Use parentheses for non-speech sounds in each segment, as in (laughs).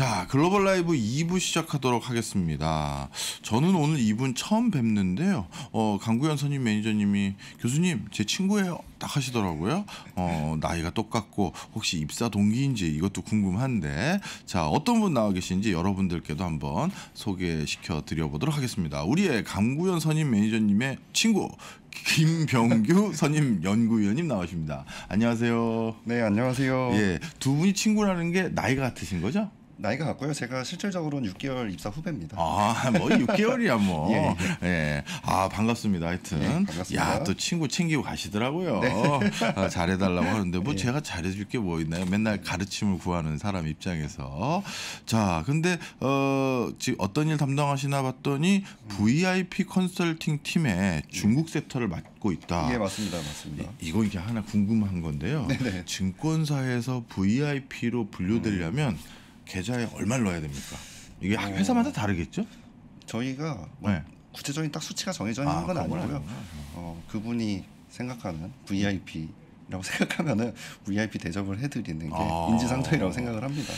자 글로벌 라이브 2부 시작하도록 하겠습니다. 저는 오늘 2분 처음 뵙는데요. 어, 강구현 선임 매니저님이 교수님 제 친구예요 딱 하시더라고요. 어, 나이가 똑같고 혹시 입사 동기인지 이것도 궁금한데 자 어떤 분 나와 계신지 여러분들께도 한번 소개시켜 드려보도록 하겠습니다. 우리의 강구현 선임 매니저님의 친구 김병규 (laughs) 선임 연구위원님 나오십니다. 안녕하세요. 네 안녕하세요. 예두 분이 친구라는 게 나이가 같으신 거죠? 나이가 같고요. 제가 실질적으로는 6개월 입사 후배입니다. 아, 뭐 6개월이야 뭐. (laughs) 예, 예. 예. 아, 반갑습니다. 하여튼. 예, 반갑습니다. 야, 또 친구 챙기고 가시더라고요. 네. (laughs) 아, 잘해달라고 하는데 뭐 (laughs) 예. 제가 잘해줄 게 뭐 있나요? 맨날 가르침을 구하는 사람 입장에서. 자, 근데 어, 지금 어떤 일 담당하시나 봤더니 VIP 컨설팅 팀에 중국 섹터를 예. 맡고 있다. 예, 맞습니다. 맞습니다. 이, 거이게 하나 궁금한 건데요. 네네. 네. 증권사에서 VIP로 분류되려면 음. 계좌에 얼마를 넣어야 됩니까? 이게 어... 회사마다 다르겠죠? 저희가 뭐 네. 구체적인 딱 수치가 정해져 있는 아, 건 아니고요. 어, 그분이 생각하는 VIP 라고 (laughs) 생각하면은 VIP 대접을 해드리는 게 아. 인지상정이라고 생각을 합니다.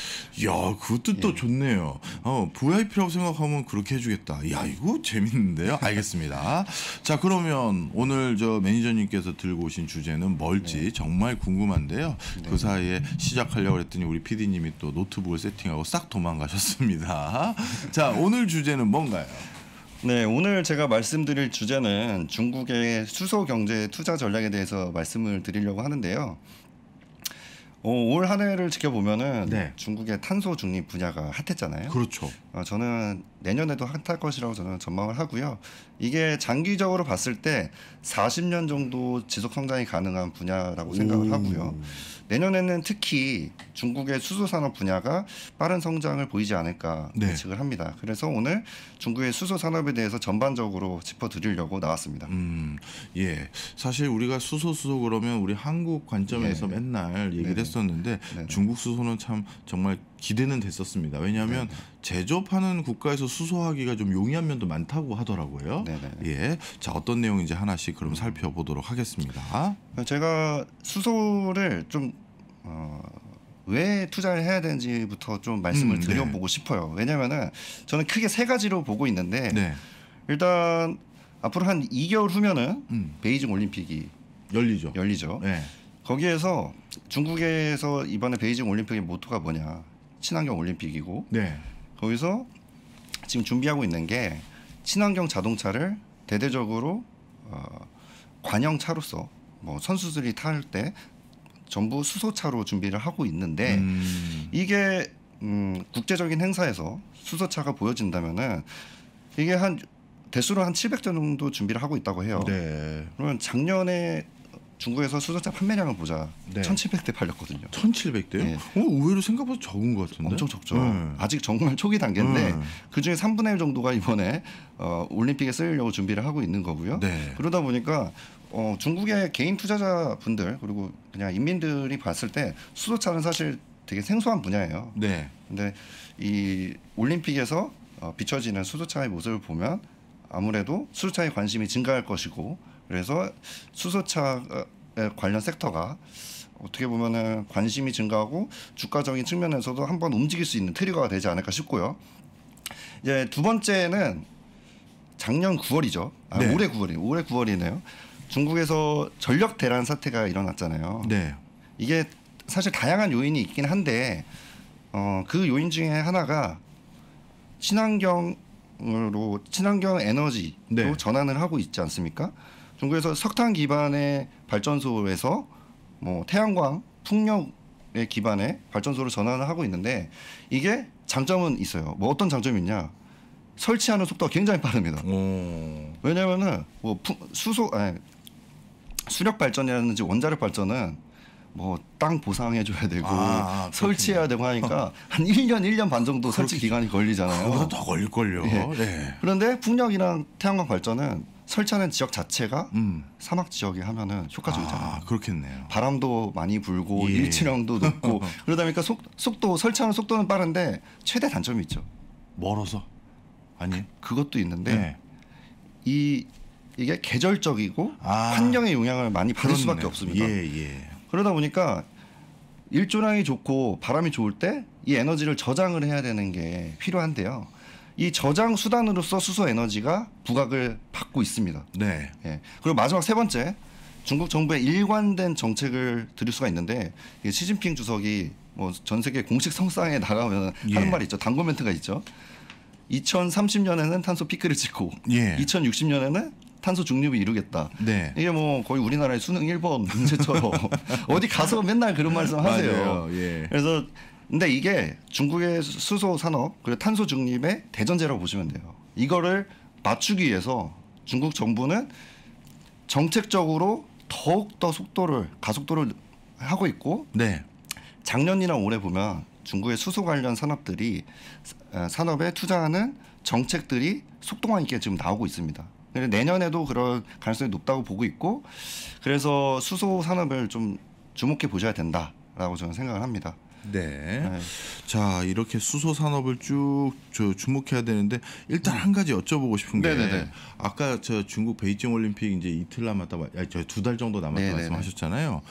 야 그것도 예. 또 좋네요. 어, VIP라고 생각하면 그렇게 해주겠다. 야 이거 재밌는데요. 알겠습니다. (laughs) 자 그러면 오늘 저 매니저님께서 들고 오신 주제는 뭘지 네. 정말 궁금한데요. 네. 그 사이에 시작하려고 했더니 우리 PD님이 또 노트북을 세팅하고 싹 도망가셨습니다. (laughs) 자 오늘 주제는 뭔가요? 네, 오늘 제가 말씀드릴 주제는 중국의 수소 경제 투자 전략에 대해서 말씀을 드리려고 하는데요. 어, 올 한해를 지켜보면은 네. 중국의 탄소 중립 분야가 핫했잖아요. 그렇죠. 어, 저는 내년에도 핫할 것이라고 저는 전망을 하고요. 이게 장기적으로 봤을 때 40년 정도 지속 성장이 가능한 분야라고 생각을 오. 하고요. 내년에는 특히 중국의 수소 산업 분야가 빠른 성장을 보이지 않을까 네. 예측을 합니다. 그래서 오늘 중국의 수소 산업에 대해서 전반적으로 짚어드리려고 나왔습니다. 음, 예, 사실 우리가 수소 수소 그러면 우리 한국 관점에서 예. 맨날 얘기를 네. 했었는데 네 중국 수소는 참 정말 기대는 됐었습니다. 왜냐하면 네, 네 제조업하는 국가에서 수소하기가 좀 용이한 면도 많다고 하더라고요. 네, 네, 네. 예, 자 어떤 내용인지 하나씩 그럼 살펴보도록 하겠습니다. 그러니까 제가 수소를 좀 어, 왜 투자를 해야 되는지부터 좀 말씀을 음, 드려보고 네. 싶어요. 왜냐면은 저는 크게 세 가지로 보고 있는데 네. 일단 앞으로 한 2개월 후면은 음. 베이징 올림픽이 열리죠. 열리죠. 네. 거기에서 중국에서 이번에 베이징 올림픽의 모토가 뭐냐 친환경 올림픽이고 네. 거기서 지금 준비하고 있는 게 친환경 자동차를 대대적으로 어, 관형차로서 뭐 선수들이 탈 때 전부 수소차로 준비를 하고 있는데 음. 이게 음, 국제적인 행사에서 수소차가 보여진다면은 이게 한 대수로 한 700대 정도 준비를 하고 있다고 해요. 네. 그러면 작년에 중국에서 수소차 판매량을 보자. 네. 1,700대 팔렸거든요. 1 7 0 0대 네. 어, 의외로 생각보다 적은 것 같은데. 엄청 적죠. 네. 아직 정말 초기 단계인데 그 중에 3분의 1 정도가 이번에 어, 올림픽에 쓰려고 준비를 하고 있는 거고요. 네. 그러다 보니까 어, 중국의 개인 투자자분들 그리고 그냥 인민들이 봤을 때 수소차는 사실 되게 생소한 분야예요. 네. 근데 이 올림픽에서 어, 비춰지는 수소차의 모습을 보면 아무래도 수소차에 관심이 증가할 것이고 그래서 수소차 관련 섹터가 어떻게 보면은 관심이 증가하고 주가적인 측면에서도 한번 움직일 수 있는 트리거가 되지 않을까 싶고요. 이제 예, 두 번째는 작년 9월이죠. 아, 네. 올해 9월이 올해 9월이네요. 중국에서 전력 대란 사태가 일어났잖아요. 네. 이게 사실 다양한 요인이 있긴 한데 어, 그 요인 중에 하나가 친환경으로 친환경 에너지로 네. 전환을 하고 있지 않습니까? 중국에서 석탄 기반의 발전소에서 뭐 태양광, 풍력의 기반의 발전소로 전환을 하고 있는데 이게 장점은 있어요. 뭐 어떤 장점이 있냐? 설치하는 속도가 굉장히 빠릅니다. 왜냐면은 하뭐 수소 아니 수력 발전이라든지 원자력 발전은 뭐 땅 보상해 줘야 되고 아, 설치해야 되고 하니까 한 1년 1년 반 정도 설치 그렇겠지. 기간이 걸리잖아요. 그보다 더 걸릴 걸요. 예. 네. 그런데 풍력이랑 태양광 발전은 설치하는 지역 자체가 음. 사막 지역이 하면은 효과적이잖아요. 아, 그렇겠네요. 바람도 많이 불고 예. 일체령도 높고 (laughs) 그러다 보니까 속, 속도 설치하는 속도는 빠른데 최대 단점이 있죠. 멀어서 아니 그, 것도 있는데 네. 이 이게 계절적이고 아, 환경의 영향을 많이 받을 그렇네 수밖에 없습니다. 예, 예. 그러다 보니까 일조량이 좋고 바람이 좋을 때 이 에너지를 저장을 해야 되는 게 필요한데요. 이 저장 수단으로서 수소 에너지가 부각을 받고 있습니다. 네. 예. 그리고 마지막 세 번째 중국 정부의 일관된 정책을 들을 수가 있는데 시진핑 주석이 뭐 전 세계 공식 성상에 나가면 예. 하는 말이 있죠. 당구 멘트가 있죠. 2030년에는 탄소 피크를 찍고 예. 2060년에는 탄소 중립을 이루겠다. 네. 이게 뭐 거의 우리나라의 수능 1번 (laughs) 문제처럼 어디 가서 맨날 그런 말씀 하세요. 예. 그래서 근데 이게 중국의 수소 산업 그리고 탄소 중립의 대전제라고 보시면 돼요. 이거를 맞추기 위해서 중국 정부는 정책적으로 더욱 더 속도를 가속도를 하고 있고 네. 작년이나 올해 보면 중국의 수소 관련 산업들이 어, 산업에 투자하는 정책들이 속도감 있게 지금 나오고 있습니다. 근데 내년에도 그럴 가능성이 높다고 보고 있고 그래서 수소 산업을 좀 주목해 보셔야 된다라고 저는 생각을 합니다. 네. 네. 자 이렇게 수소 산업을 쭉 저 주목해야 되는데 일단 한 가지 여쭤보고 싶은 게 네네네. 아까 저 중국 베이징 올림픽 이제 이틀 남았다, 저두 달 정도 남았다 네네네. 말씀하셨잖아요.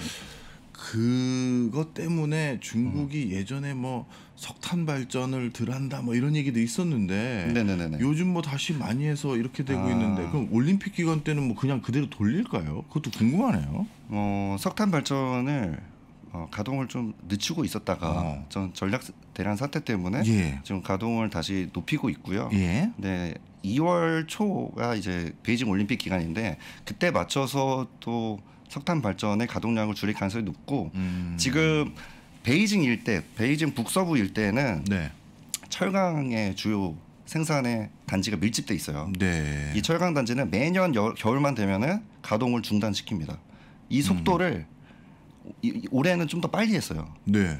그것 때문에 중국이 음. 예전에 뭐 석탄 발전을 들한다뭐 이런 얘기도 있었는데 네네네네. 요즘 뭐 다시 많이 해서 이렇게 되고 아. 있는데 그럼 올림픽 기간 때는 뭐 그냥 그대로 돌릴까요? 그것도 궁금하네요. 어 석탄 발전을 어, 가동을 좀 늦추고 있었다가 어. 전 전략 대란 사태 때문에 예. 지금 가동을 다시 높이고 있고요. 예. 네, 2월 초가 이제 베이징 올림픽 기간인데 그때 맞춰서 또 석탄 발전의 가동량을 줄일 가능성이 높고 음. 지금 베이징 일대, 베이징 북서부 일대는 에 네. 철강의 주요 생산의 단지가 밀집돼 있어요. 네. 이 철강 단지는 매년 여, 겨울만 되면은 가동을 중단시킵니다. 이 음. 속도를 음. 이, 올해는 좀 더 빨리 했어요. 네.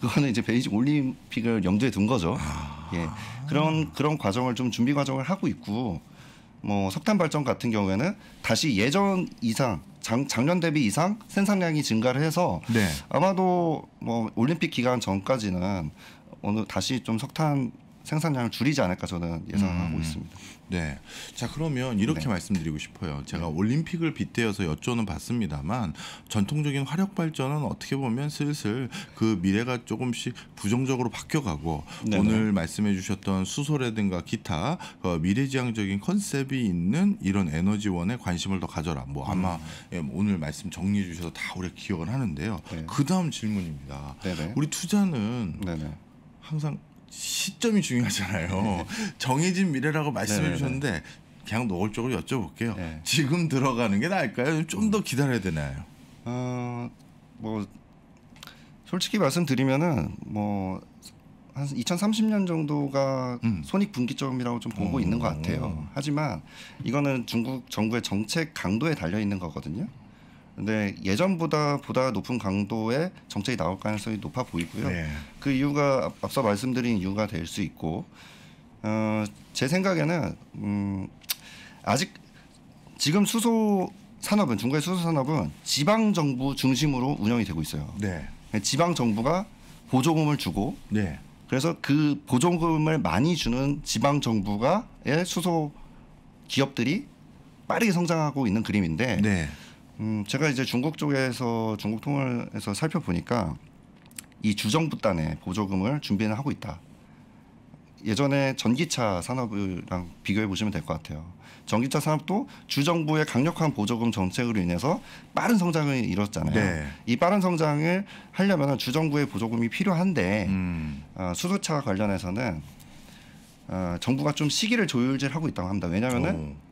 그거는 이제 베이징 올림픽을 염두에 둔 거죠. 아... 예. 그런 그런 과정을 좀 준비 과정을 하고 있고 뭐 석탄 발전 같은 경우에는 다시 예전 이상 장, 작년 대비 이상 생산량이 증가를 해서 네. 아마도 뭐 올림픽 기간 전까지는 어느 다시 좀 석탄 생산량을 줄이지 않을까 저는 예상하고 음. 있습니다. 네. 자 그러면 이렇게 네. 말씀드리고 싶어요. 제가 네. 올림픽을 빗대어서 여쭤는 봤습니다만 전통적인 화력 발전은 어떻게 보면 슬슬 그 미래가 조금씩 부정적으로 바뀌어가고 네 오늘 말씀해주셨던 수소라든가 기타 어, 미래지향적인 컨셉이 있는 이런 에너지원에 관심을 더 가져라. 뭐 음. 아마 음. 오늘 말씀 정리해 주셔서 다 오래 기억을 하는데요. 네. 그 다음 질문입니다. 네, 네 우리 투자는 네, 네. 항상 시점이 중요하잖아요. (laughs) 정해진 미래라고 말씀해 네, 네, 네. 주셨는데 그냥 노골적으로 여쭤볼게요. 지금 들어가는 게 나을까요? 좀더 음. 기다려야 되나요? 어, 뭐 솔직히 말씀드리면은 뭐 한 2030년 정도가 음. 손익 분기점이라고 좀 보고 오, 있는 것 같아요. 어. 하지만 이거는 중국 정부의 정책 강도에 달려 있는 거거든요. 근데 예전보다 보다 높은 강도의 정책이 나올 가능성이 높아 보이고요. 네. 그 이유가 앞서 말씀드린 이유가 될 수 있고 어, 제 생각에는 음, 아직 지금 수소 산업은 중국의 수소 산업은 지방 정부 중심으로 운영이 되고 있어요. 네. 네 지방 정부가 보조금을 주고 네. 그래서 그 보조금을 많이 주는 지방 정부가의 수소 기업들이 빠르게 성장하고 있는 그림인데 네. 음, 제가 이제 중국 쪽에서 중국 통일에서 살펴보니까 이 주정부단의 보조금을 준비는 하고 있다. 예전에 전기차 산업이랑 비교해 보시면 될 것 같아요. 전기차 산업도 주정부의 강력한 보조금 정책으로 인해서 빠른 성장을 이뤘잖아요. 네. 이 빠른 성장을 하려면 주정부의 보조금이 필요한데 음. 어, 수소차 관련해서는 어, 정부가 좀 시기를 조율질하고 있다고 합니다. 왜냐하면은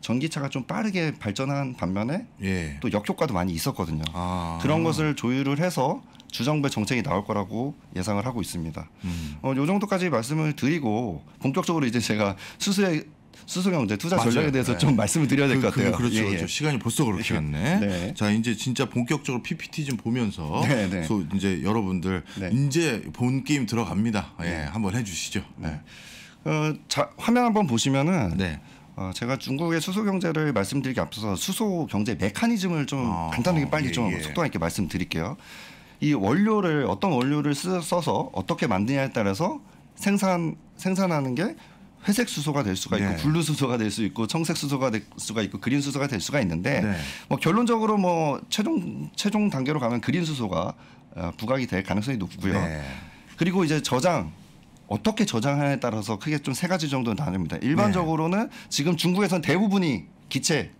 전기차가 좀 빠르게 발전한 반면에 예. 또 역효과도 많이 있었거든요. 아. 그런 것을 조율을 해서 주정부의 정책이 나올 거라고 예상을 하고 있습니다. 음. 어, 요 정도까지 말씀을 드리고 본격적으로 이제 제가 수수의 수소경제 투자 맞아요. 전략에 대해서 네. 좀 말씀을 드려야 될것 그, 같아요. 그, 렇죠 예, 그렇죠. 예. 시간이 벌써 그렇게 갔네. (laughs) 네. 자, 이제 진짜 본격적으로 PPT 좀 보면서 (laughs) 네, 네. 이제 여러분들 네. 이제 본 게임 들어갑니다. 예, 네. 한번 해 주시죠. 네. 어, 자, 화면 한번 보시면은 네. 어, 제가 중국의 수소 경제를 말씀드리기 앞서서 수소 경제 메커니즘을 좀 아, 간단하게 빨리 예, 좀 예. 속도 있게 말씀드릴게요. 이 원료를 어떤 원료를 써서 어떻게 만드냐에 따라서 생산 생산하는 게 회색 수소가 될 수가 있고 네. 블루 수소가 될 수 있고 청색 수소가 될 수가 있고 그린 수소가 될 수가 있는데 네. 뭐 결론적으로 뭐 최종 최종 단계로 가면 그린 수소가 어, 부각이 될 가능성이 높고요. 네. 그리고 이제 저장 어떻게 저장하냐에 따라서 크게 좀 세 가지 정도 나눕니다. 일반적으로는 네. 지금 중국에선 대부분이 기체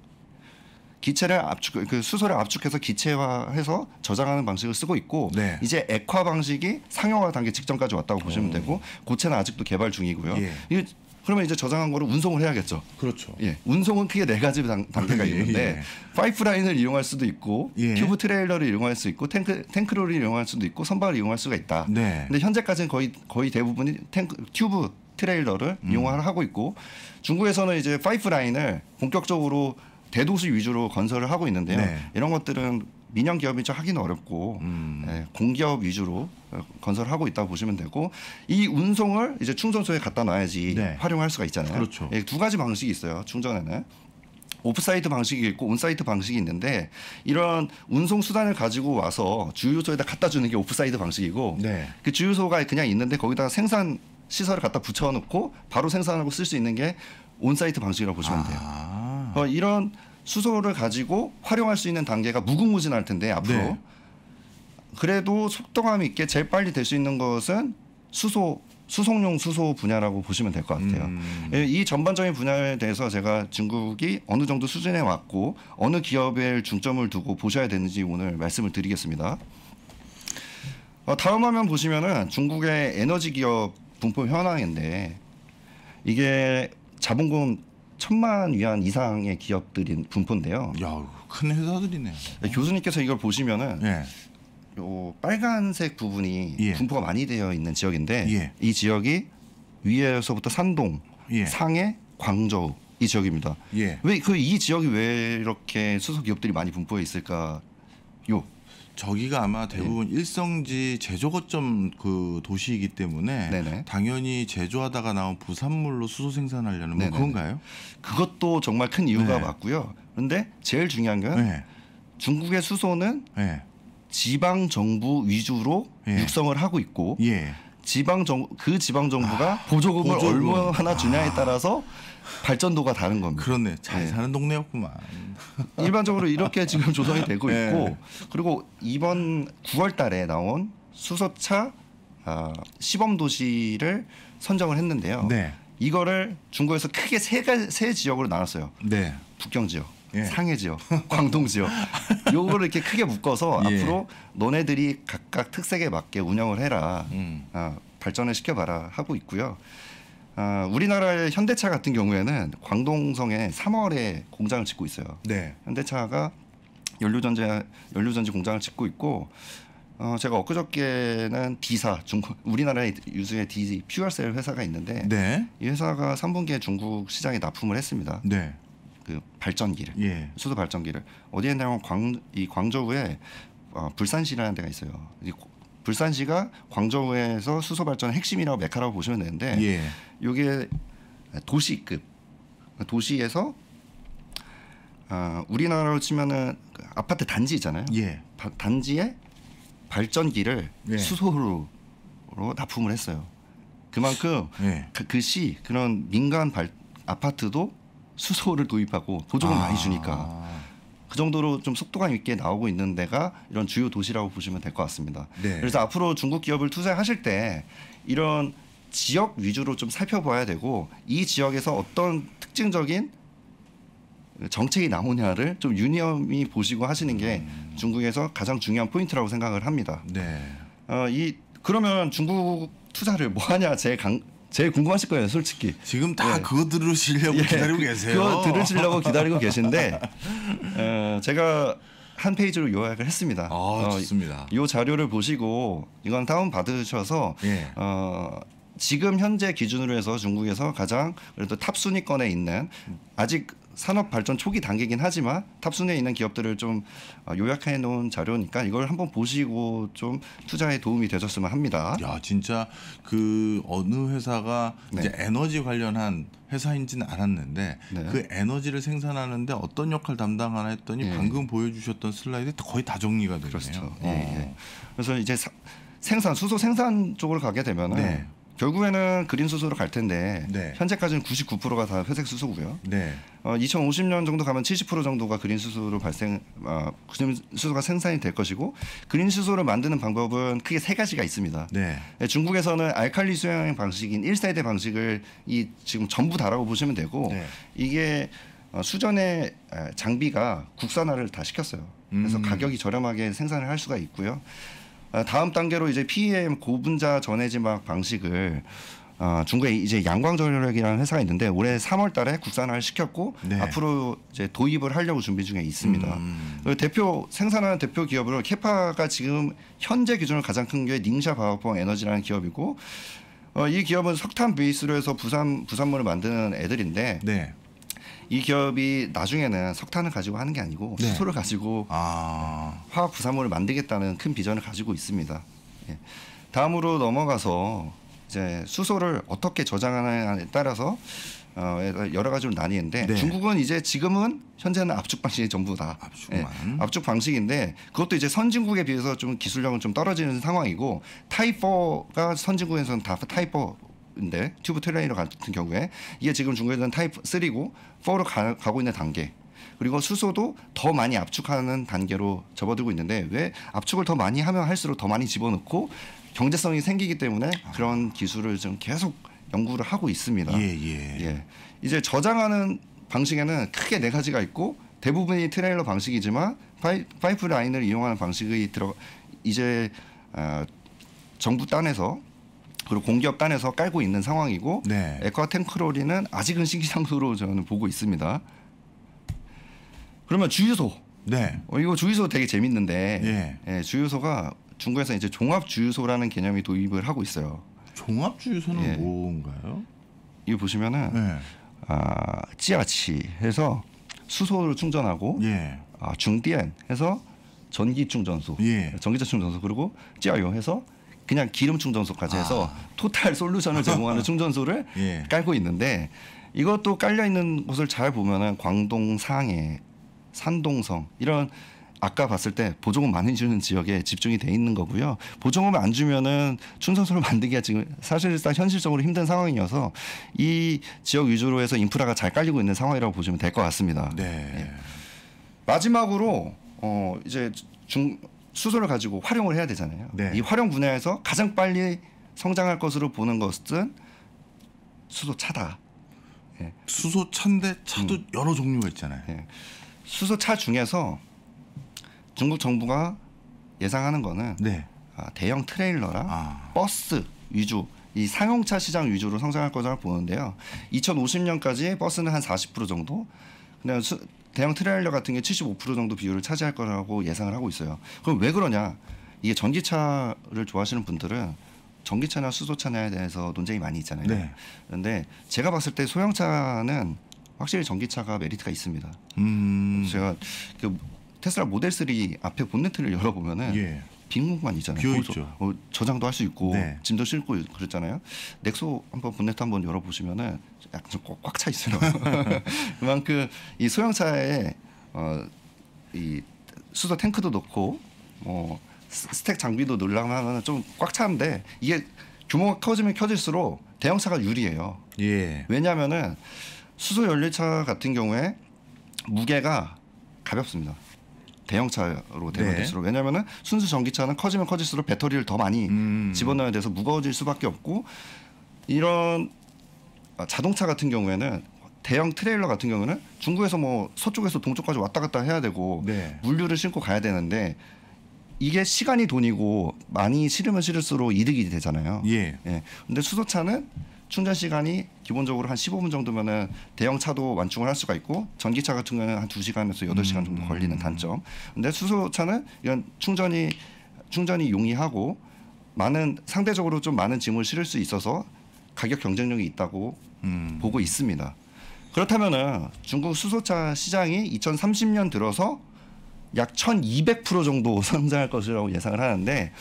기체를 압축 그 수소를 압축해서 기체화해서 저장하는 방식을 쓰고 있고 네. 이제 액화 방식이 상용화 단계 직전까지 왔다고 보시면 되고 고체는 아직도 개발 중이고요. 예. 그러면 이제 저장한 거를 운송을 해야겠죠. 그렇죠. 예. 운송은 크게 네 가지 단, 단계가 예, 예, 있는데 예. 파이프라인을 이용할 수도 있고 예. 큐브 트레일러를 이용할 수 있고 탱크 탱크로를 이용할 수도 있고 선박을 이용할 수가 있다. 네. 근데 현재까지는 거의 거의 대부분이 탱크 큐브 트레일러를 음. 이용을 하고 있고 중국에서는 이제 파이프라인을 본격적으로 대도시 위주로 건설을 하고 있는데요. 네. 이런 것들은 민영 기업이죠 하기는 어렵고 음. 예, 공기업 위주로 어, 건설하고 있다고 보시면 되고 이 운송을 이제 충전소에 갖다 놔야지 네. 활용할 수가 있잖아요. 그렇죠. 예, 두 가지 방식이 있어요. 충전에는 오프사이트 방식이 있고 온사이트 방식이 있는데 이런 운송 수단을 가지고 와서 주유소에다 갖다 주는 게 오프사이트 방식이고 네. 그 주유소가 그냥 있는데 거기다가 생산 시설을 갖다 붙여놓고 바로 생산하고 쓸 수 있는 게 온사이트 방식이라고 보시면 돼요. 아. 어, 이런 수소를 가지고 활용할 수 있는 단계가 무궁무진할 텐데 앞으로 네. 그래도 속도감 있게 제일 빨리 될 수 있는 것은 수소 수송용 수소 분야라고 보시면 될 것 같아요. 음. 예, 이 전반적인 분야에 대해서 제가 중국이 어느 정도 수준에 왔고 어느 기업에 중점을 두고 보셔야 되는지 오늘 말씀을 드리겠습니다. 어, 다음 화면 보시면은 중국의 에너지 기업 분포 현황인데 이게 자본금 천만 위안 이상의 기업들인 분포인데요. 야, 큰 회사들이네. 네, 교수님께서 이걸 보시면은 예. 요 빨간색 부분이 예. 분포가 많이 되어 있는 지역인데 예. 이 지역이 위에서부터 산동, 예. 상해, 광저우 이 지역입니다. 예. 왜그 이 지역이 왜 이렇게 수소 기업들이 많이 분포해 있을까요? 저기가 아마 예. 대부분 네. 일성지 제조 거점 그 도시이기 때문에 네네. 당연히 제조하다가 나온 부산물로 수소 생산하려는 뭐 그건가요? 그것도 정말 큰 이유가 네. 맞고요. 그런데 제일 중요한 건 네. 중국의 수소는 네. 지방 정부 위주로 예. 육성을 하고 있고 예. 지방 정그 지방 정부가 아, 보조금을 보조금. 얼마나 주냐에 아. 따라서 발전도가 다른 겁니다. 그렇네. 잘 네. 사는 동네였구만. 일반적으로 이렇게 지금 조성이 되고 (laughs) 네. 있고 그리고 이번 9월 달에 나온 수소차 어, 시범 도시를 선정을 했는데요. 네. 이거를 중국에서 크게 세, 세 지역으로 나눴어요. 네. 북경 지역, 예. 상해 지역, (laughs) 광동 지역 요거를 이렇게 크게 묶어서 예. 앞으로 너네들이 각각 특색에 맞게 운영을 해라. 음. 아, 발전을 시켜봐라 하고 있고요. 아, 우리나라의 현대차 같은 경우에는 광동성에 3월에 공장을 짓고 있어요. 네. 현대차가 연료전지 연료전지 공장을 짓고 있고 어, 제가 엊그저께는 D사 중국 우리나라의 유수의 D 퓨얼셀 회사가 있는데 네. 이 회사가 3분기에 중국 시장에 납품을 했습니다. 네. 그 발전기를 예. 수소 발전기를 어디에 있냐면 광, 이 광저우에 어, 불산시라는 데가 있어요. 불산시가 광저우에서 수소 발전 핵심이라고 메카라고 보시면 되는데 예. 이게 도시급 도시에서 어, 우리나라로 치면은 그 아파트 단지 있잖아요. 예. 바, 단지에 발전기를 예. 수소로 납품을 했어요. 그만큼 예. 그, 그 시 그런 민간 발, 아파트도 수소를 도입하고 보조금 아. 많이 주니까 그 정도로 좀 속도감 있게 나오고 있는 데가 이런 주요 도시라고 보시면 될 것 같습니다. 네. 그래서 앞으로 중국 기업을 투자하실 때 이런 지역 위주로 좀 살펴봐야 되고 이 지역에서 어떤 특징적인 정책이 나오냐를 좀유념이 보시고 하시는 게 음. 중국에서 가장 중요한 포인트라고 생각을 합니다. 네. 어, 이 그러면 중국 투자를 뭐 하냐 제 강, 제일 궁금하실 거예요, 솔직히. 지금 다 예. 그거 들으시려고 예. 기다리고 계세요. 그거 들으시려고 (laughs) 기다리고 계신데 어, 제가 한 페이지로 요약을 했습니다. 아, 어, 좋습니다. 이 자료를 보시고 이건 다운 받으셔서 예. 어, 지금 현재 기준으로 해서 중국에서 가장 그래도 탑 순위권에 있는 아직 산업 발전 초기 단계긴 하지만 탑순에 있는 기업들을 좀 어, 요약해 놓은 자료니까 이걸 한번 보시고 좀 투자에 도움이 되셨으면 합니다. 야 진짜 그 어느 회사가 네. 이제 에너지 관련한 회사인지는 알았는데 네. 그 에너지를 생산하는데 어떤 역할 담당하나 했더니 예. 방금 보여주셨던 슬라이드 거의 다 정리가 되네요. 그렇죠. 예, 어. 예. 그래서 이제 사, 생산 수소 생산 쪽으로 가게 되면 네. 결국에는 그린 수소로 갈 텐데 네. 현재까지는 99%가 다 회색 수소고요. 네. 어, 2050년 정도 가면 70% 정도가 그린 수소로 발생 어, 그린 수소가 생산이 될 것이고 그린 수소를 만드는 방법은 크게 세 가지가 있습니다. 네. 예, 중국에서는 알칼리 수용 방식인 1세대 방식을 이 지금 전부 다라고 보시면 되고 네. 이게 어, 수전의 장비가 국산화를 다 시켰어요. 그래서 음. 가격이 저렴하게 생산을 할 수가 있고요. 어, 다음 단계로 이제 PEM 고분자 전해지막 방식을 어, 중국에 이제 양광전력이라는 회사가 있는데 올해 3월달에 국산화를 시켰고 네. 앞으로 이제 도입을 하려고 준비 중에 있습니다. 음. 대표 생산하는 대표 기업으로 케파가 지금 현재 기준으로 가장 큰 게 닝샤 바오펑 에너지라는 기업이고 어, 이 기업은 석탄 베이스로 해서 부산 부산물을 만드는 애들인데 네. 이 기업이 나중에는 석탄을 가지고 하는 게 아니고 네. 수소를 가지고 아. 화학 부산물을 만들겠다는 큰 비전을 가지고 있습니다. 예. 다음으로 넘어가서 이제 수소를 어떻게 저장하느냐에 따라서 어, 여러 가지로 나뉘는데 네. 중국은 이제 지금은 현재는 압축 방식이 전부다. 예, 압축 방식인데 그것도 이제 선진국에 비해서 좀 기술력은 좀 떨어지는 상황이고 타이퍼가 선진국에서는 다 타이퍼 인데 네, 튜브 트레이너 같은 경우에 이게 지금 중국에서는 타입 3고 4로 가, 가고 있는 단계 그리고 수소도 더 많이 압축하는 단계로 접어들고 있는데 왜 압축을 더 많이 하면 할수록 더 많이 집어넣고 경제성이 생기기 때문에 그런 기술을 지금 계속 연구를 하고 있습니다. 예, 예. 예. 이제 저장하는 방식에는 크게 네 가지가 있고 대부분이 트레일러 방식이지만 파이, 파이프 라인을 이용하는 방식이 들어 이제 어, 정부 단에서 그리고 공기업단에서 깔고 있는 상황이고 네. 에콰 탱크로리는 아직은 신기상수로 저는 보고 있습니다. 그러면 주유소. 네. 어, 이거 주유소 되게 재밌는데 네. 예, 주유소가 중국에서 이제 종합 주유소라는 개념이 도입을 하고 있어요. 종합 주유소는 예. 뭔가요? 이거 보시면은 네. 아, 찌아치 해서 수소를 충전하고 예. 아, 중디엔 해서 전기 충전소, 예. 전기차 충전소 그리고 찌아요 해서 그냥 기름 충전소까지 해서 아. 토탈 솔루션을 제공하는 (laughs) 충전소를 예. 깔고 있는데 이것도 깔려 있는 곳을 잘 보면은 광동 상해 산동성 이런 아까 봤을 때 보조금 많이 주는 지역에 집중이 돼 있는 거고요. 보조금을 안 주면은 충전소를 (laughs) 만들기가 지금 사실상 현실적으로 힘든 상황이어서 이 지역 위주로 해서 인프라가 잘 깔리고 있는 상황이라고 보시면 될 것 같습니다. 네. 네. 마지막으로 어 이제 중 수소를 가지고 활용을 해야 되잖아요. 네. 이 활용 분야에서 가장 빨리 성장할 것으로 보는 것은 수소 차다. 예. 수소 차인데 차도 음. 여러 종류가 있잖아요. 예. 수소 차 중에서 중국 정부가 예상하는 거는 네. 아, 대형 트레일러랑 아. 버스 위주 이 상용차 시장 위주로 성장할 것라고 보는데요. 2050년까지 버스는 한 40% 정도, 그냥 네, 수, 대형 트레일러 같은 게 75% 정도 비율을 차지할 거라고 예상을 하고 있어요. 그럼 왜 그러냐? 이게 전기차를 좋아하시는 분들은 전기차나 수소차나에 대해서 논쟁이 많이 있잖아요. 네. 그런데 제가 봤을 때 소형차는 확실히 전기차가 메리트가 있습니다. 음. 제가 그 테슬라 모델 3 앞에 본네트를 열어보면은 예. 빈 공간이잖아요. 비어있죠. 어, 저장도 할 수 있고 네. 짐도 싣고 그랬잖아요. 넥소 한번 본넷 한번 열어보시면은 약간 좀꽉 차 있어요. (laughs) 그만큼 이 소형차에 어, 이 수소 탱크도 넣고 뭐 스택 장비도 넣으려면 좀꽉 차는데 이게 규모가 커지면 커질수록 대형차가 유리해요. 예. 왜냐하면은 수소 연료차 같은 경우에 무게가 가볍습니다. 대형차로 되면 네. 수록 왜냐하면은 순수 전기차는 커지면 커질수록 배터리를 더 많이 음. 집어넣어야 돼서 무거워질 수밖에 없고 이런 아, 자동차 같은 경우에는 대형 트레일러 같은 경우는 중국에서 뭐 서쪽에서 동쪽까지 왔다 갔다 해야 되고 네. 물류를 싣고 가야 되는데 이게 시간이 돈이고 많이 실으면 실을수록 이득이 되잖아요. 예. 예. 근데 수소차는 충전 시간이 기본적으로 한 15분 정도면은 대형 차도 완충을 할 수가 있고 전기차 같은 경우는 한 2시간에서 8시간 정도 음. 걸리는 단점. 근데 수소차는 이런 충전이 충전이 용이하고 많은 상대적으로 좀 많은 짐을 실을 수 있어서 가격 경쟁력이 있다고 음. 보고 있습니다. 그렇다면은 중국 수소차 시장이 2030년 들어서 약 1,200% 정도 (laughs) 성장할 것이라고 예상을 하는데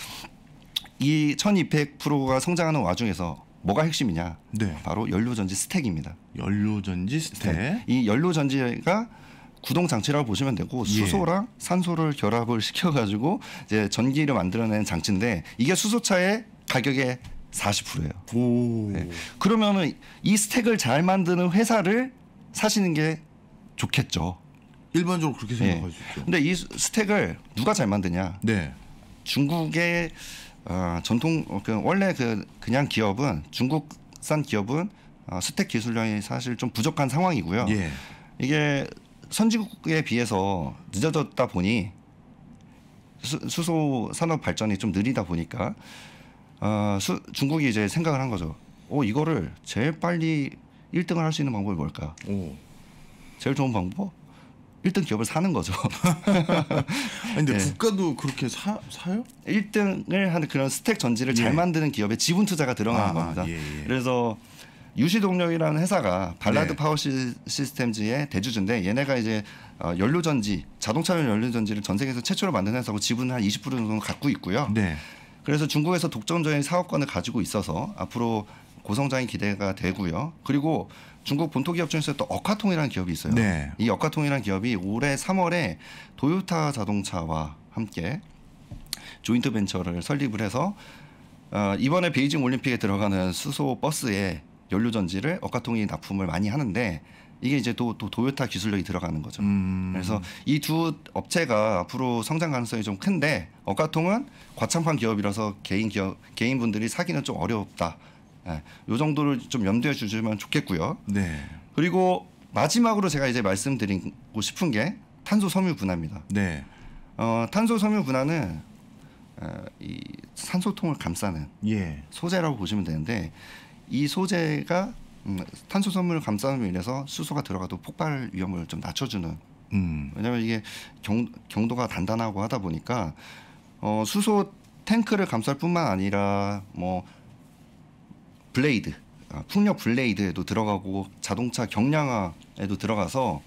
이 1,200%가 성장하는 와중에서 뭐가 핵심이냐? 네. 바로 연료전지 스택입니다. 연료전지 스택. 스택. 이 연료전지가 구동 장치라고 보시면 되고 예. 수소랑 예. 산소를 결합을 시켜가지고 이제 전기를 만들어낸 장치인데 이게 수소차의 가격의 40%예요. 오. 네. 그러면은 이 스택을 잘 만드는 회사를 사시는 게 좋겠죠. 일반적으로 그렇게 생각할 네. 수 있죠. 근데 이 스택을 누가 잘 만드냐? 네. 중국의 어, 전통 어, 그 원래 그 그냥 기업은 중국산 기업은 어, 스택 기술량이 사실 좀 부족한 상황이고요. 예. 이게 선진국에 비해서 늦어졌다 보니 수, 소 산업 발전이 좀 느리다 보니까 어, 수, 중국이 이제 생각을 한 거죠. 오 어, 이거를 제일 빨리 1등을 할 수 있는 방법이 뭘까? 오. 제일 좋은 방법 1등 기업을 사는 거죠. (laughs) 근데 네. 국가도 그렇게 사, 사요? 1등을 하는 그런 스택 전지를 예. 잘 만드는 기업에 지분 투자가 들어가는 아, 겁니다. 예, 예. 그래서 유시동력이라는 회사가 발라드 네. 파워 시, 스템즈의 대주주인데 얘네가 이제 어, 연료전지 자동차용 연료전지를 전 세계에서 최초로 만든 회사고 지분을 한 20% 정도 갖고 있고요. 네. 그래서 중국에서 독점적인 사업권을 가지고 있어서 앞으로 고성장이 기대가 되고요. 그리고 중국 본토 기업 중에서 또 어카통이라는 기업이 있어요. 네. 이 어카통이라는 기업이 올해 3월에 도요타 자동차와 함께 조인트 벤처를 설립을 해서 어, 이번에 베이징 올림픽에 들어가는 수소 버스에 연료 전지를 어카통이 납품을 많이 하는데 이게 이제 또, 또 도요타 기술력이 들어가는 거죠. 음. 그래서 이 두 업체가 앞으로 성장 가능성이 좀 큰데 어카통은 과창판 기업이라서 개인 기업 개인분들이 사기는 좀 어렵다. 네, 요 정도를 좀 염두에 주시면 좋겠고요. 네. 그리고 마지막으로 제가 이제 말씀드리고 싶은 게 탄소 섬유 분화입니다. 네. 어, 탄소 섬유 분화는 어, 이 산소통을 감싸는 예. 소재라고 보시면 되는데 이 소재가 음, 탄소 섬유를 감싸는 인해서 수소가 들어가도 폭발 위험을 좀 낮춰주는. 음. 왜냐하면 이게 경, 경도가 단단하고 하다 보니까 어, 수소 탱크를 감쌀 뿐만 아니라 뭐 블레이드 아, 풍력 블레이드에도 들어가고 자동차 경량화에도 들어가서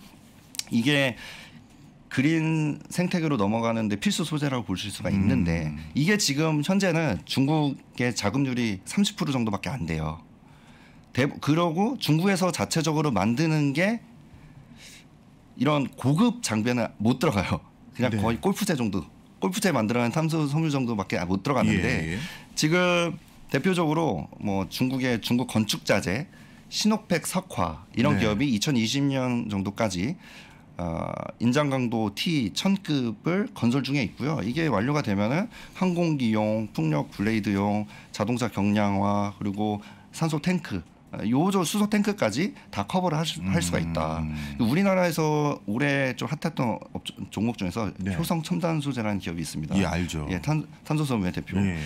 이게 그린 생태계로 넘어가는데 필수 소재라고 볼 수가 음. 있는데 음. 이게 지금 현재는 중국의 자금률이 30% 정도밖에 안 돼요. 대부, 그러고 중국에서 자체적으로 만드는 게 이런 고급 장비는 못 들어가요. 그냥 네. 거의 골프채 정도, 골프채 만들어낸 탄소 섬유 정도밖에 못 들어갔는데 예, 예. 지금 대표적으로 뭐 중국의 중국 건축 자재, 신호팩 석화 이런 네. 기업이 2020년 정도까지 어, 인장 강도 T 1000급을 건설 중에 있고요. 이게 완료가 되면은 항공기용, 풍력 블레이드용, 자동차 경량화 그리고 산소 탱크 어, 요저 수소 탱크까지 다 커버를 할, 수, 할 수가 음. 있다. 우리나라에서 올해 좀 핫했던 업종, 종목 중에서 네. 효성 첨단 소재라는 기업이 있습니다. 예, 알죠. 예, 탄, 탄소섬유의 대표. 예.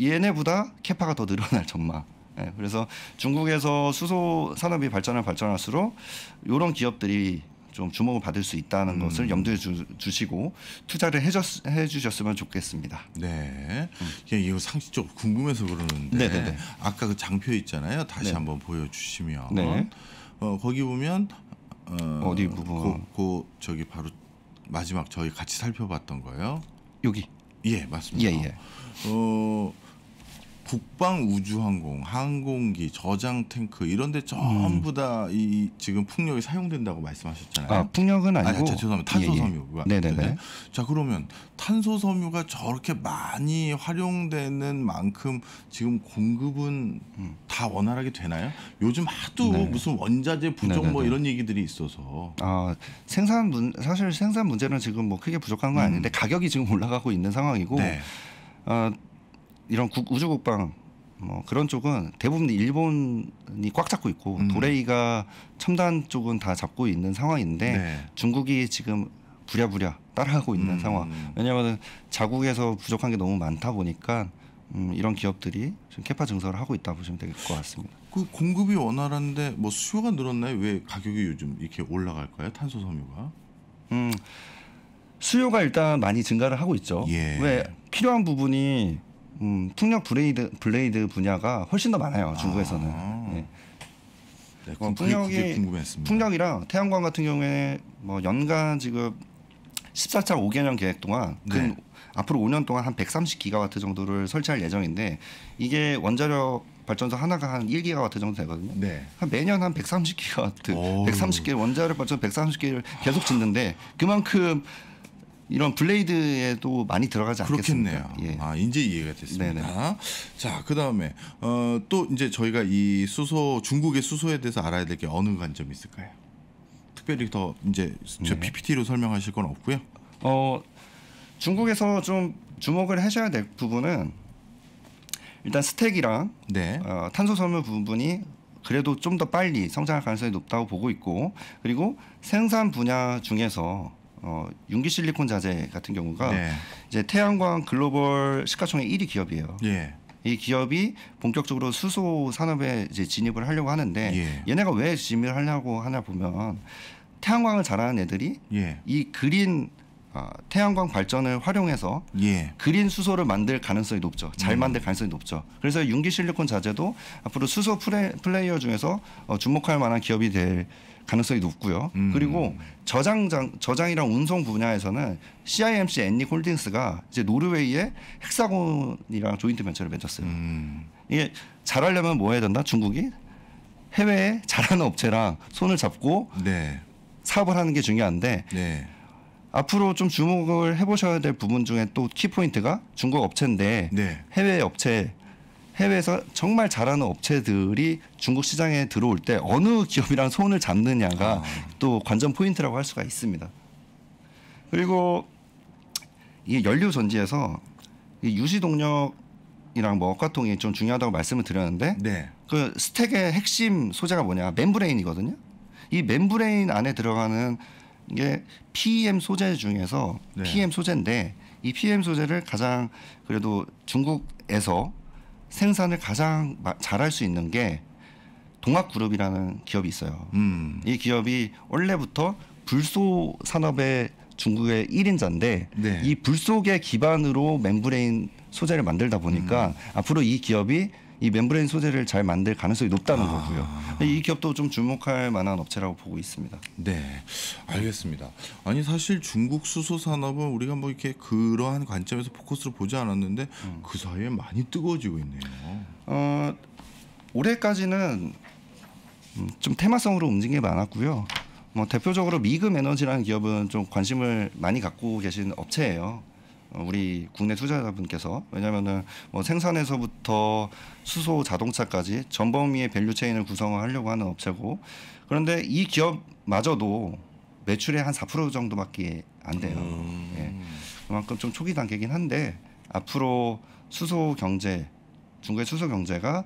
얘네보다 캐파가 더 늘어날 전망. 예, 그래서 중국에서 수소 산업이 발전을 발전할수록 이런 기업들이 좀 주목을 받을 수 있다는 음. 것을 염두에 주, 시고 투자를 해줬, 해주셨으면 좋겠습니다. 네. 음. 예, 이거 상식 좀 궁금해서 그러는데 네네네. 네, 네. 아까 그 장표 있잖아요. 다시 네. 한번 보여주시면 네. 어, 거기 보면 어, 디 부분? 그, 그 저기 바로 마지막 저희 같이 살펴봤던 거예요. 여기. 예, 맞습니다. 예, 예. 어, 국방 우주항공, 항공기, 저장 탱크 이런 데 전부 다 이 지금 풍력이 사용된다고 말씀하셨잖아요. 아, 풍력은 아니고 아니, 자, 죄송합니다. 탄소 섬유가. 예, 예. 네, 네, 네. 자, 그러면 탄소 섬유가 저렇게 많이 활용되는 만큼 지금 공급은 음. 다 원활하게 되나요? 요즘 하도 네. 무슨 원자재 부족 뭐 네네네. 뭐 이런 얘기들이 있어서. 아, 생산 문 사실 생산 문제는 지금 뭐 크게 부족한 건 음. 아닌데 가격이 지금 올라가고 있는 상황이고 네. 어, 이런 국, 우주국방 뭐 그런 쪽은 대부분 일본이 꽉 잡고 있고 음. 도레이가 첨단 쪽은 다 잡고 있는 상황인데 네. 중국이 지금 부랴부랴 따라하고 있는 음. 상황. 왜냐하면 자국에서 부족한 게 너무 많다 보니까 음, 이런 기업들이 지금 캐파 증설을 하고 있다 보시면 될 것 같습니다. 그 공급이 원활한데 뭐 수요가 늘었나요? 왜 가격이 요즘 이렇게 올라갈까요? 탄소 섬유가? 음 수요가 일단 많이 증가를 하고 있죠. 예. 왜 필요한 부분이 음, 풍력 블레이드 블레이드 분야가 훨씬 더 많아요 중국에서는. 아. 예. 네. 네, 풍력이 풍력이랑 태양광 같은 경우에 뭐 연간 지금 14차 5개년 계획 동안 네. 근 앞으로 5년 동안 한 130기가와트 정도를 설치할 예정인데 이게 원자력 발전소 하나가 한 1기가와트 정도 되거든요. 네. 한 매년 한 130기가와트, 130개 원자력 발전 소 130개를 계속 짓는데 그만큼 이런 블레이드에도 많이 들어가지 않겠습니까? 그렇겠네요. 예. 아 이제 이해가 됐습니다. 네네. 자 그다음에 어, 또 이제 저희가 이 수소 중국의 수소에 대해서 알아야 될 게 어느 관점이 있을까요? 특별히 더 이제 저 네. PPT로 설명하실 건 없고요. 어 중국에서 좀 주목을 하셔야 될 부분은 일단 스택이랑 네. 어, 탄소섬유 부분이 그래도 좀 더 빨리 성장할 가능성이 높다고 보고 있고 그리고 생산 분야 중에서 어, 융기실리콘 자재 같은 경우가 네. 이제 태양광 글로벌 시가총액 1위 기업이에요. 예. 이 기업이 본격적으로 수소 산업에 이제 진입을 하려고 하는데 예. 얘네가 왜 진입을 하려고 하냐 보면 태양광을 잘하는 애들이 예. 이 그린 어, 태양광 발전을 활용해서 예. 그린 수소를 만들 가능성이 높죠. 잘 음. 만들 가능성이 높죠. 그래서 융기실리콘 자재도 앞으로 수소 플레, 플레이어 중에서 어, 주목할 만한 기업이 될 가능성이 높고요. 음. 그리고 저장 저장이랑 운송 분야에서는 CIMC 앤니 홀딩스가 이제 노르웨이의 헥사곤이랑 조인트 벤처를 맺었어요. 음. 이게 잘하려면 뭐 해야 된다? 중국이 해외에 잘하는 업체랑 손을 잡고 네. 사업을 하는 게 중요한데 네. 앞으로 좀 주목을 해보셔야 될 부분 중에 또 키포인트가 중국 업체인데 네. 해외 업체 해외에서 정말 잘하는 업체들이 중국 시장에 들어올 때 어느 기업이랑 손을 잡느냐가 아. 또 관전 포인트라고 할 수가 있습니다. 그리고 이 연료 전지에서 이 유시 동력이랑 뭐 억과통이 좀 중요하다고 말씀을 드렸는데 네. 그 스택의 핵심 소재가 뭐냐 멤브레인이거든요. 이 멤브레인 안에 들어가는 이게 PEM 소재 중에서 네. PM e 소재인데 이 PM e 소재를 가장 그래도 중국에서 생산을 가장 잘할 수 있는 게 동학그룹이라는 기업이 있어요. 음. 이 기업이 원래부터 불소 산업의 중국의 1인자인데 네. 이 불속의 기반으로 멤브레인 소재를 만들다 보니까 음. 앞으로 이 기업이 이 멤브레인 소재를 잘 만들 가능성이 높다는 아. 거고요. 이 기업도 좀 주목할 만한 업체라고 보고 있습니다. 네, 알겠습니다. 아니 사실 중국 수소 산업은 우리가 뭐 이렇게 그러한 관점에서 포커스를 보지 않았는데 음. 그 사이에 많이 뜨거워지고 있네요. 어, 올해까지는 음, 좀 테마성으로 움직임게 많았고요. 뭐 대표적으로 미금 에너지라는 기업은 좀 관심을 많이 갖고 계신 업체예요. 어, 우리 국내 투자자분께서 왜냐하면은 뭐 생산에서부터 수소 자동차까지 전 범위의 밸류 체인을 구성하려고 하는 업체고 그런데 이 기업마저도 매출의 한 4% 정도밖에 안 돼요. 음. 예. 그만큼 좀 초기 단계긴 한데 앞으로 수소 경제 중국의 수소 경제가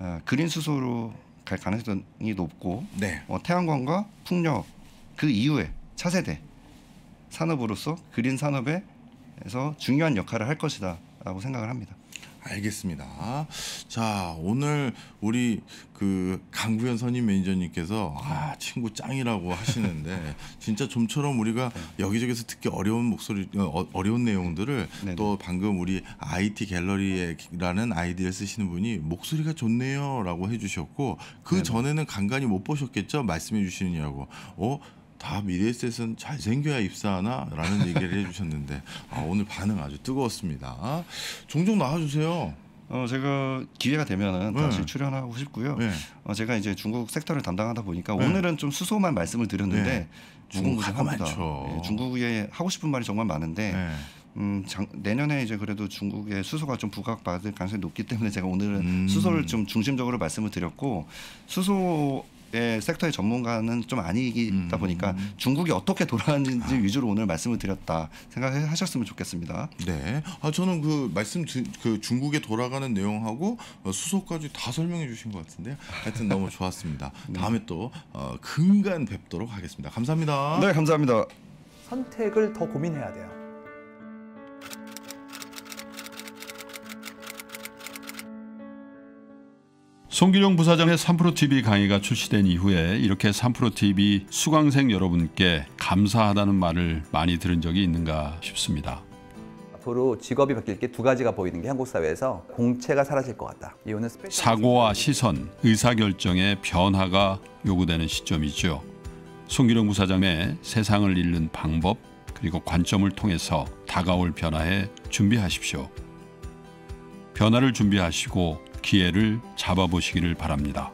어, 그린 수소로 갈 가능성이 높고 네. 어, 태양광과 풍력 그 이후에 차세대 산업으로서 그린 산업의 에서 중요한 역할을 할 것이다라고 생각을 합니다. 알겠습니다. 자, 오늘 우리 그 강구현 선임 매니저님께서 아, 친구 짱이라고 하시는데 (laughs) 진짜 좀처럼 우리가 네. 여기저기서 듣기 어려운 목소리 어, 려운 내용들을 네네. 네. 또 방금 우리 IT 갤러리라는 아이디를 쓰시는 분이 목소리가 좋네요라고 해 주셨고 그 네, 전에는 간간히 못 보셨겠죠? 말씀해 주시느냐고. 어? 다 미래셋은 에 잘생겨야 입사하나? 라는 (laughs) 얘기를 해주셨는데 아, 오늘 반응 아주 뜨거웠습니다. 종종 나와주세요. 어 제가 기회가 되면은 네. 다시 출연하고 싶고요. 네. 어 제가 이제 중국 섹터를 담당하다 보니까 네. 오늘은 좀 수소만 말씀을 드렸는데 네. 중국무진합니다. 예, 중국에 하고 싶은 말이 정말 많은데 네. 음, 장, 내년에 이제 그래도 중국의 수소가 좀 부각받을 가능성이 높기 때문에 제가 오늘은 음. 수소를 좀 중심적으로 말씀을 드렸고 수소 네, 섹터의 전문가는 좀 아니다 음. 보니까 음. 중국이 어떻게 돌아가는지 위주로 오늘 말씀을 드렸다 생각하셨으면 좋겠습니다. 네, 아 저는 그 말씀 그 중국에 돌아가는 내용하고 어, 수소까지 다 설명해 주신 것 같은데 하여튼 너무 좋았습니다. (laughs) 네. 다음에 또 어, 근간 뵙도록 하겠습니다. 감사합니다. 네, 감사합니다. 선택을 더 고민해야 돼요. 송길용 부사장의 3프로TV 강의가 출시된 이후에 이렇게 3프로TV 수강생 여러분께 감사하다는 말을 많이 들은 적이 있는가 싶습니다. 앞으로 직업이 바뀔 게 두 가지가 보이는 게 한국 사회에서 공채가 사라질 것 같다. 이유는 사고와 시선, 의사결정의 변화가 요구되는 시점이죠. 송기룡 부사장의 세상을 읽는 방법 그리고 관점을 통해서 다가올 변화에 준비하십시오. 변화를 준비하시고 기회를 잡아보시기를 바랍니다.